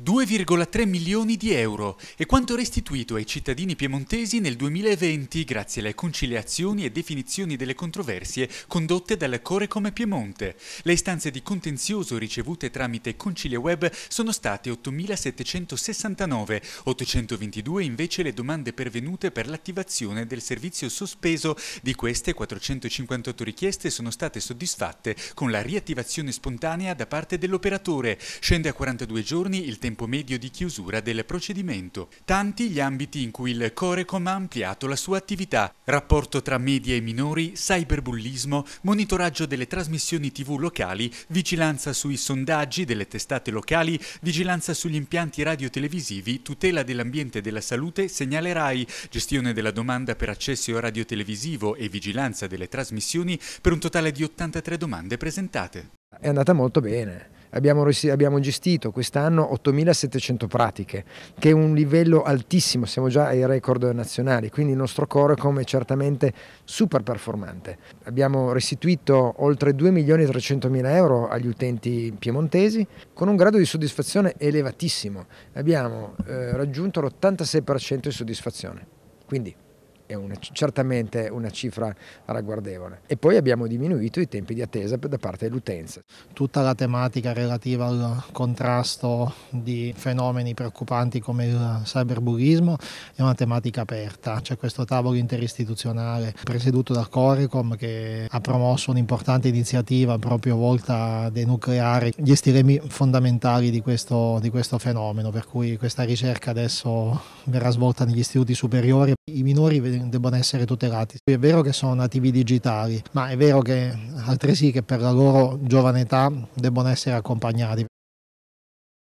2,3 milioni di euro e quanto restituito ai cittadini piemontesi nel 2020 grazie alle conciliazioni e definizioni delle controversie condotte dal Corecome Piemonte. Le istanze di contenzioso ricevute tramite Concilia Web sono state 8.769, 822 invece le domande pervenute per l'attivazione del servizio sospeso, di queste 458 richieste sono state soddisfatte con la riattivazione spontanea da parte dell'operatore, scende a 42 giorni il tempo medio di chiusura del procedimento. Tanti gli ambiti in cui il Corecom ha ampliato la sua attività, rapporto tra media e minori, cyberbullismo, monitoraggio delle trasmissioni tv locali, vigilanza sui sondaggi delle testate locali, vigilanza sugli impianti radiotelevisivi, tutela dell'ambiente e della salute, segnale RAI, gestione della domanda per accesso radiotelevisivo e vigilanza delle trasmissioni per un totale di 83 domande presentate. È andata molto bene abbiamo, abbiamo gestito quest'anno 8.700 pratiche, che è un livello altissimo, siamo già ai record nazionali, quindi il nostro coro è certamente super performante. Abbiamo restituito oltre 2.300.000 euro agli utenti piemontesi con un grado di soddisfazione elevatissimo, abbiamo eh, raggiunto l'86% di soddisfazione. Quindi è una, certamente una cifra ragguardevole. E poi abbiamo diminuito i tempi di attesa da parte dell'utenza. Tutta la tematica relativa al contrasto di fenomeni preoccupanti come il cyberbullismo è una tematica aperta. C'è questo tavolo interistituzionale presieduto da Corecom che ha promosso un'importante iniziativa proprio volta a denucleare gli stilemi fondamentali di questo, di questo fenomeno, per cui questa ricerca adesso verrà svolta negli istituti superiori. I minori debbano essere tutelati. È vero che sono nativi digitali, ma è vero che altresì che per la loro giovane età debbono essere accompagnati.